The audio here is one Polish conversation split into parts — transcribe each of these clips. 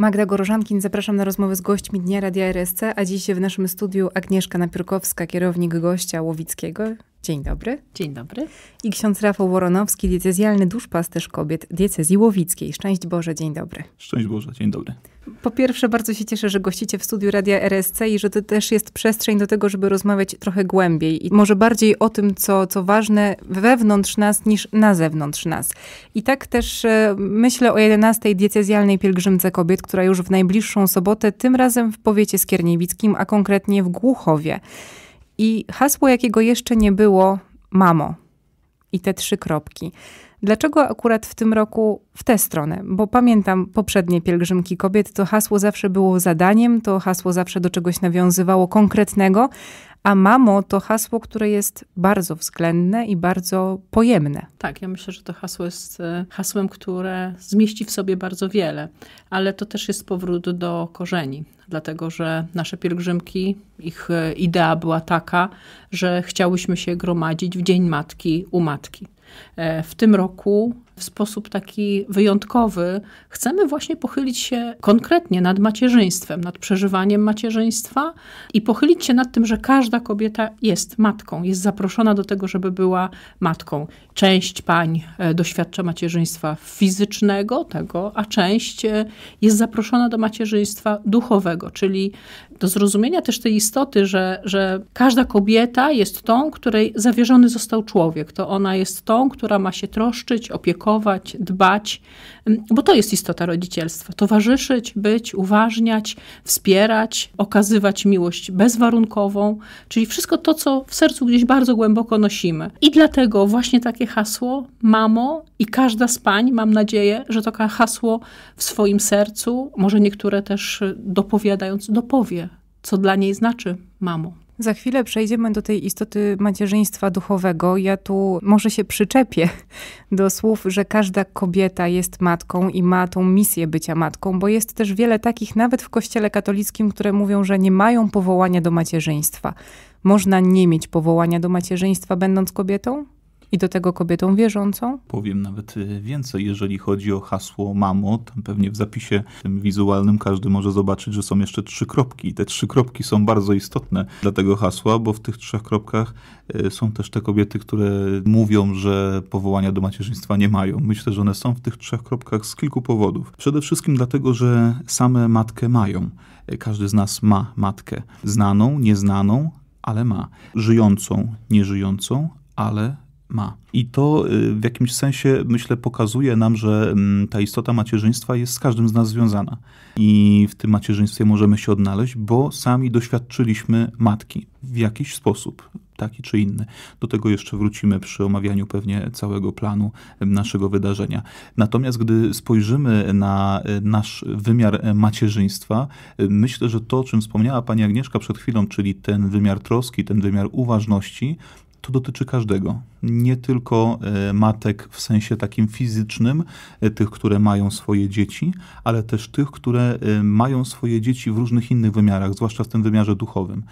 Magda Gorożankin, zapraszam na rozmowę z gośćmi Dnia Radia RSC, a dziś w naszym studiu Agnieszka Napiórkowska, kierownik gościa Łowickiego. Dzień dobry. Dzień dobry. I ksiądz Rafał Woronowski, diecezjalny duszpasterz kobiet diecezji łowickiej. Szczęść Boże, dzień dobry. Szczęść Boże, dzień dobry. Po pierwsze, bardzo się cieszę, że gościcie w studiu Radia RSC i że to też jest przestrzeń do tego, żeby rozmawiać trochę głębiej i może bardziej o tym, co, co ważne wewnątrz nas niż na zewnątrz nas. I tak też e, myślę o 11. diecezjalnej pielgrzymce kobiet, która już w najbliższą sobotę, tym razem w powiecie skierniewickim, a konkretnie w Głuchowie. I hasło, jakiego jeszcze nie było, mamo. I te trzy kropki. Dlaczego akurat w tym roku w tę stronę? Bo pamiętam poprzednie pielgrzymki kobiet, to hasło zawsze było zadaniem, to hasło zawsze do czegoś nawiązywało konkretnego, a mamo to hasło, które jest bardzo względne i bardzo pojemne. Tak, ja myślę, że to hasło jest e, hasłem, które zmieści w sobie bardzo wiele, ale to też jest powrót do korzeni, dlatego że nasze pielgrzymki, ich e, idea była taka, że chciałyśmy się gromadzić w Dzień Matki u matki. E, w tym roku w sposób taki wyjątkowy chcemy właśnie pochylić się konkretnie nad macierzyństwem, nad przeżywaniem macierzyństwa i pochylić się nad tym, że każda kobieta jest matką, jest zaproszona do tego, żeby była matką. Część pań e, doświadcza macierzyństwa fizycznego, tego, a część e, jest zaproszona do macierzyństwa duchowego, czyli do zrozumienia też tej istoty, że, że każda kobieta jest tą, której zawierzony został człowiek. To ona jest tą, która ma się troszczyć, opiekować, dbać, mm, bo to jest istota rodzicielstwa. Towarzyszyć, być, uważniać, wspierać, okazywać miłość bezwarunkową, czyli wszystko to, co w sercu gdzieś bardzo głęboko nosimy. I dlatego właśnie takie hasło, mamo, i każda z pań, mam nadzieję, że to hasło w swoim sercu, może niektóre też y, dopowiadając, dopowie, co dla niej znaczy mamo. Za chwilę przejdziemy do tej istoty macierzyństwa duchowego. Ja tu może się przyczepię do słów, że każda kobieta jest matką i ma tą misję bycia matką, bo jest też wiele takich, nawet w Kościele katolickim, które mówią, że nie mają powołania do macierzyństwa. Można nie mieć powołania do macierzyństwa, będąc kobietą? I do tego kobietą wierzącą? Powiem nawet y, więcej, jeżeli chodzi o hasło mamo, tam pewnie w zapisie tym wizualnym każdy może zobaczyć, że są jeszcze trzy kropki. Te trzy kropki są bardzo istotne dla tego hasła, bo w tych trzech kropkach y, są też te kobiety, które mówią, że powołania do macierzyństwa nie mają. Myślę, że one są w tych trzech kropkach z kilku powodów. Przede wszystkim dlatego, że same matkę mają. Y, każdy z nas ma matkę. Znaną, nieznaną, ale ma. Żyjącą, nieżyjącą, ale ma. I to y, w jakimś sensie, myślę, pokazuje nam, że mm, ta istota macierzyństwa jest z każdym z nas związana. I w tym macierzyństwie możemy się odnaleźć, bo sami doświadczyliśmy matki w jakiś sposób, taki czy inny. Do tego jeszcze wrócimy przy omawianiu pewnie całego planu naszego wydarzenia. Natomiast gdy spojrzymy na e, nasz wymiar e, macierzyństwa, e, myślę, że to, o czym wspomniała pani Agnieszka przed chwilą, czyli ten wymiar troski, ten wymiar uważności, to dotyczy każdego nie tylko e, matek w sensie takim fizycznym, e, tych, które mają swoje dzieci, ale też tych, które e, mają swoje dzieci w różnych innych wymiarach, zwłaszcza w tym wymiarze duchowym.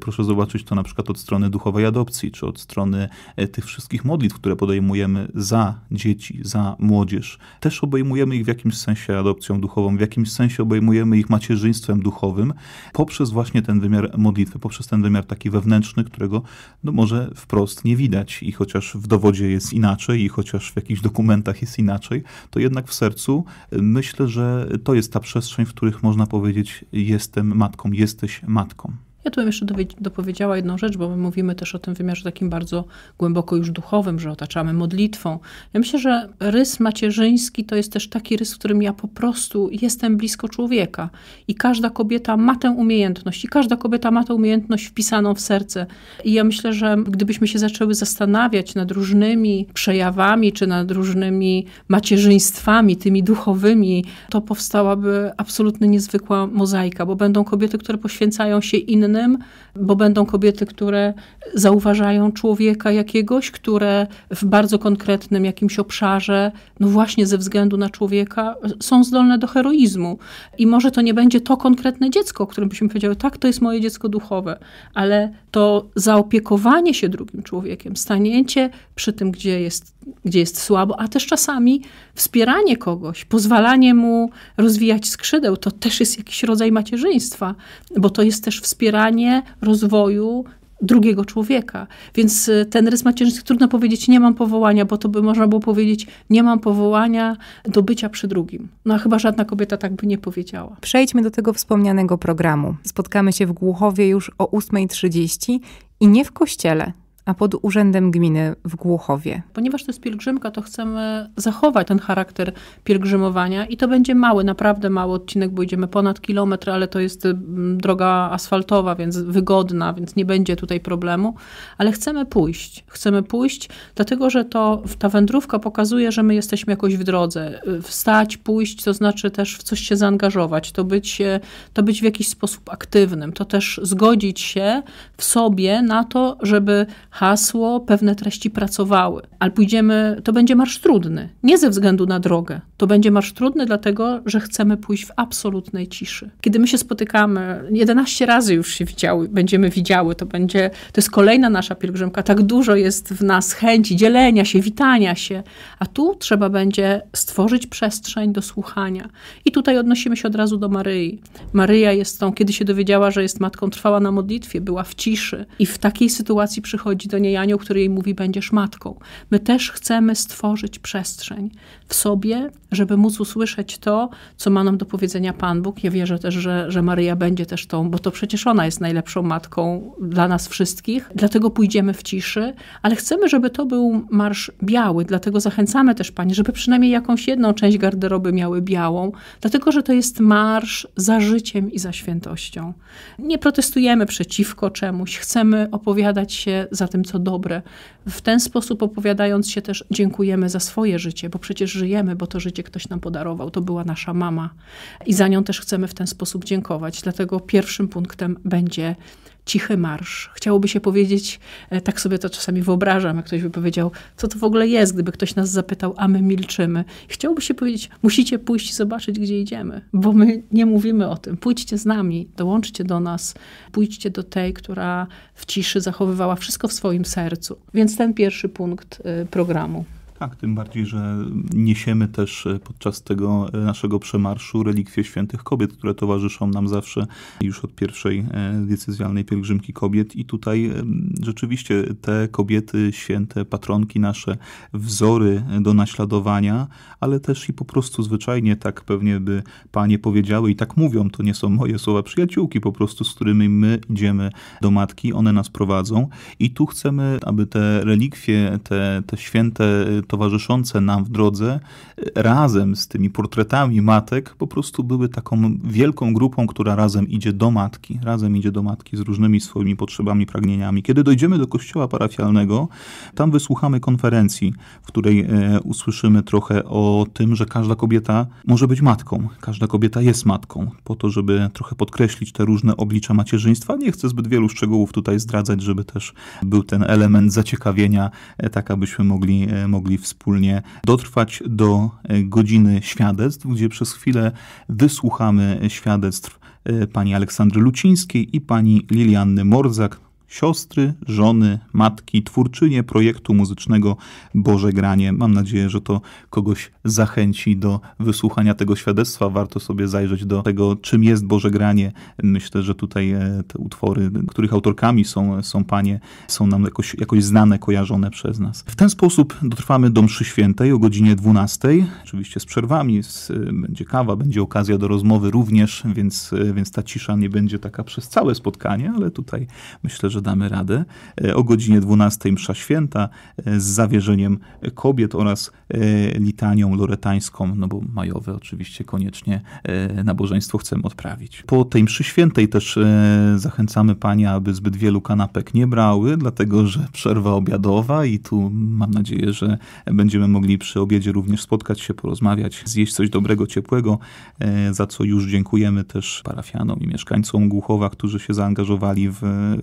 Proszę zobaczyć to na przykład od strony duchowej adopcji, czy od strony tych wszystkich modlitw, które podejmujemy za dzieci, za młodzież. Też obejmujemy ich w jakimś sensie adopcją duchową, w jakimś sensie obejmujemy ich macierzyństwem duchowym, poprzez właśnie ten wymiar modlitwy, poprzez ten wymiar taki wewnętrzny, którego no, może wprost nie widać i choć chociaż w dowodzie jest inaczej i chociaż w jakichś dokumentach jest inaczej, to jednak w sercu y, myślę, że to jest ta przestrzeń, w których można powiedzieć: Jestem matką, jesteś matką. Ja tu bym jeszcze dopowiedziała jedną rzecz, bo my mówimy też o tym wymiarze takim bardzo głęboko już duchowym, że otaczamy modlitwą. Ja myślę, że rys macierzyński to jest też taki rys, w którym ja po prostu jestem blisko człowieka i każda kobieta ma tę umiejętność i każda kobieta ma tę umiejętność wpisaną w serce. I ja myślę, że gdybyśmy się zaczęły zastanawiać nad różnymi przejawami czy nad różnymi macierzyństwami, tymi duchowymi, to powstałaby absolutnie niezwykła mozaika, bo będą kobiety, które poświęcają się innym innym, bo będą kobiety, które zauważają człowieka jakiegoś, które w bardzo konkretnym jakimś obszarze, no właśnie ze względu na człowieka, są zdolne do heroizmu. I może to nie będzie to konkretne dziecko, o którym byśmy powiedziały, tak, to jest moje dziecko duchowe, ale to zaopiekowanie się drugim człowiekiem, stanięcie przy tym, gdzie jest gdzie jest słabo, a też czasami wspieranie kogoś, pozwalanie mu rozwijać skrzydeł, to też jest jakiś rodzaj macierzyństwa, bo to jest też wspieranie rozwoju drugiego człowieka. Więc y, ten rys macierzyński, trudno powiedzieć, nie mam powołania, bo to by można było powiedzieć, nie mam powołania do bycia przy drugim. No a chyba żadna kobieta tak by nie powiedziała. Przejdźmy do tego wspomnianego programu. Spotkamy się w Głuchowie już o 8.30 i nie w kościele, a pod Urzędem Gminy w Głuchowie. Ponieważ to jest pielgrzymka, to chcemy zachować ten charakter pielgrzymowania i to będzie mały, naprawdę mały odcinek, bo idziemy ponad kilometr, ale to jest mm, droga asfaltowa, więc wygodna, więc nie będzie tutaj problemu. Ale chcemy pójść. Chcemy pójść, dlatego że to ta wędrówka pokazuje, że my jesteśmy jakoś w drodze. Y, wstać, pójść, to znaczy też w coś się zaangażować, to być, e, to być w jakiś sposób aktywnym, to też zgodzić się w sobie na to, żeby hasło, pewne treści pracowały. Ale pójdziemy, to będzie marsz trudny. Nie ze względu na drogę. To będzie marsz trudny, dlatego że chcemy pójść w absolutnej ciszy. Kiedy my się spotykamy, 11 razy już się widziały, będziemy widziały, to będzie, to jest kolejna nasza pielgrzymka. Tak dużo jest w nas chęci dzielenia się, witania się. A tu trzeba będzie stworzyć przestrzeń do słuchania. I tutaj odnosimy się od razu do Maryi. Maryja jest tą, kiedy się dowiedziała, że jest matką, trwała na modlitwie, była w ciszy. I w takiej sytuacji przychodzi przychodzi do niej anioł, który jej mówi, będziesz matką. My też chcemy stworzyć przestrzeń w sobie, żeby móc usłyszeć to, co ma nam do powiedzenia Pan Bóg. Ja wierzę też, że, że Maryja będzie też tą, bo to przecież ona jest najlepszą matką dla nas wszystkich. Dlatego pójdziemy w ciszy, ale chcemy, żeby to był marsz biały. Dlatego zachęcamy też pani, żeby przynajmniej jakąś jedną część garderoby miały białą, dlatego że to jest marsz za życiem i za świętością. Nie protestujemy przeciwko czemuś, chcemy opowiadać się za tym, tym, co dobre. W ten sposób opowiadając się też dziękujemy za swoje życie, bo przecież żyjemy, bo to życie ktoś nam podarował, to była nasza mama i za nią też chcemy w ten sposób dziękować. Dlatego pierwszym punktem będzie cichy marsz. Chciałoby się powiedzieć, e, tak sobie to czasami wyobrażam, jak ktoś by powiedział, co to w ogóle jest, gdyby ktoś nas zapytał, a my milczymy. Chciałoby się powiedzieć, musicie pójść i zobaczyć, gdzie idziemy, bo my nie mówimy o tym. Pójdźcie z nami, dołączcie do nas, pójdźcie do tej, która w ciszy zachowywała wszystko w swoim sercu. Więc ten pierwszy punkt y, programu. Tak, tym bardziej, że niesiemy też e, podczas tego e, naszego przemarszu relikwie świętych kobiet, które towarzyszą nam zawsze już od pierwszej e, decyzjalnej pielgrzymki kobiet. I tutaj rzeczywiście te kobiety święte, patronki nasze, wzory do naśladowania, ale też i po prostu zwyczajnie tak pewnie by panie powiedziały i tak mówią, to nie są moje słowa, przyjaciółki po prostu, z którymi my idziemy do matki, one nas prowadzą. I tu chcemy, aby te relikwie, te, te święte towarzyszące nam w drodze, e, razem z tymi portretami matek, po prostu były taką wielką grupą, która razem idzie do matki, razem idzie do matki z różnymi swoimi potrzebami, pragnieniami. Kiedy dojdziemy do kościoła parafialnego, tam wysłuchamy konferencji, w której e, usłyszymy trochę o tym, że każda kobieta może być matką, każda kobieta jest matką, po to, żeby trochę podkreślić te różne oblicza macierzyństwa. Nie chcę zbyt wielu szczegółów tutaj zdradzać, żeby też był ten element zaciekawienia, e, tak abyśmy mogli, mogli mogli wspólnie dotrwać do e, godziny świadectw, gdzie przez chwilę wysłuchamy świadectw e, pani Aleksandry Lucińskiej i pani Lilianny Morzak siostry, żony, matki, twórczynie projektu muzycznego Boże Granie. Mam nadzieję, że to kogoś zachęci do wysłuchania tego świadectwa. Warto sobie zajrzeć do tego, czym jest Boże Granie. Myślę, że tutaj e, te utwory, których autorkami są, są panie, są nam jakoś, jakoś znane, kojarzone przez nas. W ten sposób dotrwamy do mszy świętej o godzinie 12. Oczywiście z przerwami, z, e, będzie kawa, będzie okazja do rozmowy również, więc, e, więc ta cisza nie będzie taka przez całe spotkanie, ale tutaj myślę, że że damy radę. E, o godzinie 12 msza święta e, z zawierzeniem kobiet oraz e, litanią loretańską, no bo majowe oczywiście koniecznie nabożeństwo chcemy odprawić. Po tej mszy świętej też zachęcamy Panie, aby zbyt wielu kanapek nie brały, dlatego że przerwa obiadowa i tu mam nadzieję, że będziemy mogli przy obiedzie również spotkać się, porozmawiać, zjeść coś dobrego, ciepłego, za co już dziękujemy też parafianom i mieszkańcom Głuchowa, którzy się zaangażowali w,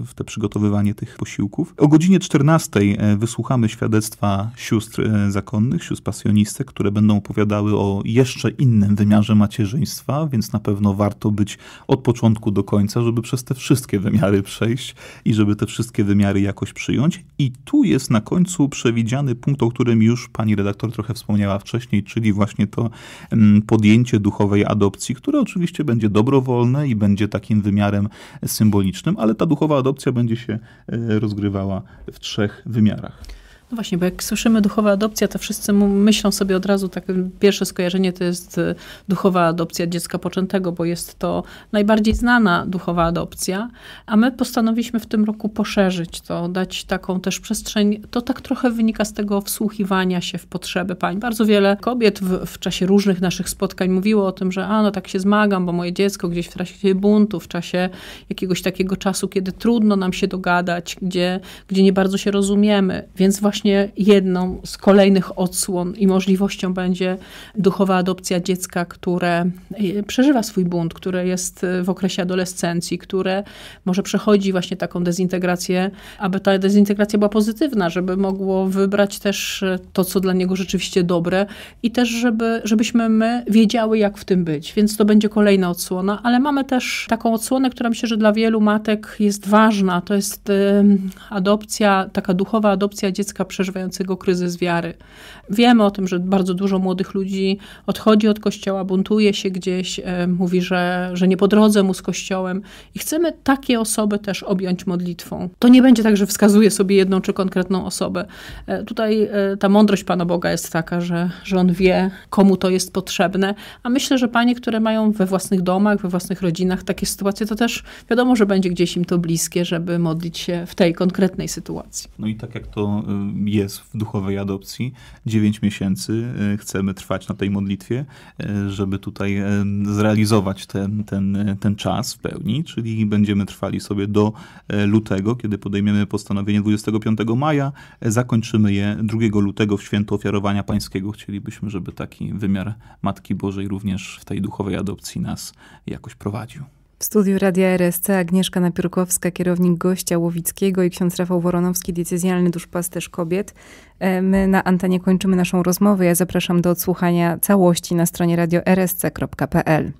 w te przygotowania przygotowywanie tych posiłków. O godzinie 14 e, wysłuchamy świadectwa sióstr e, zakonnych, sióstr pasjonistek, które będą opowiadały o jeszcze innym wymiarze macierzyństwa, więc na pewno warto być od początku do końca, żeby przez te wszystkie wymiary przejść i żeby te wszystkie wymiary jakoś przyjąć. I tu jest na końcu przewidziany punkt, o którym już pani redaktor trochę wspomniała wcześniej, czyli właśnie to mm, podjęcie duchowej adopcji, które oczywiście będzie dobrowolne i będzie takim wymiarem symbolicznym, ale ta duchowa adopcja będzie będzie się e, rozgrywała w trzech wymiarach. No właśnie, bo jak słyszymy duchowa adopcja, to wszyscy myślą sobie od razu, tak pierwsze skojarzenie to jest e, duchowa adopcja dziecka poczętego, bo jest to najbardziej znana duchowa adopcja, a my postanowiliśmy w tym roku poszerzyć to, dać taką też przestrzeń. To tak trochę wynika z tego wsłuchiwania się w potrzeby pań. Bardzo wiele kobiet w, w czasie różnych naszych spotkań mówiło o tym, że a no tak się zmagam, bo moje dziecko gdzieś w czasie buntu, w czasie jakiegoś takiego czasu, kiedy trudno nam się dogadać, gdzie, gdzie nie bardzo się rozumiemy. Więc właśnie właśnie jedną z kolejnych odsłon i możliwością będzie duchowa adopcja dziecka, które y, przeżywa swój bunt, które jest y, w okresie adolescencji, które może przechodzi właśnie taką dezintegrację, aby ta dezintegracja była pozytywna, żeby mogło wybrać też y, to, co dla niego rzeczywiście dobre i też, żeby, żebyśmy my wiedziały, jak w tym być. Więc to będzie kolejna odsłona, ale mamy też taką odsłonę, która myślę, że dla wielu matek jest ważna. To jest adopcja, taka duchowa adopcja dziecka przeżywającego kryzys wiary. Wiemy o tym, że bardzo dużo młodych ludzi odchodzi od kościoła, buntuje się gdzieś, e, mówi, że, że nie po drodze mu z kościołem i chcemy takie osoby też objąć modlitwą. To nie będzie tak, że wskazuje sobie jedną czy konkretną osobę. E, tutaj e, ta mądrość Pana Boga jest taka, że, że On wie, komu to jest potrzebne, a myślę, że panie, które mają we własnych domach, we własnych rodzinach takie sytuacje, to też wiadomo, że będzie gdzieś im to bliskie, żeby modlić się w tej konkretnej sytuacji. No i tak jak to y, jest w duchowej adopcji. 9 miesięcy y, chcemy trwać na tej modlitwie, y, żeby tutaj y, zrealizować ten, ten, ten czas w pełni, czyli będziemy trwali sobie do lutego, kiedy podejmiemy postanowienie 25 maja, zakończymy je 2 lutego w święto ofiarowania pańskiego. Chcielibyśmy, żeby taki wymiar Matki Bożej również w tej duchowej adopcji nas jakoś prowadził. W studiu Radia RSC Agnieszka Napierkowska, kierownik gościa Łowickiego i ksiądz Rafał Woronowski, diecezjalny duszpasterz kobiet. E, my na antenie kończymy naszą rozmowę. Ja zapraszam do odsłuchania całości na stronie radio rsc.pl.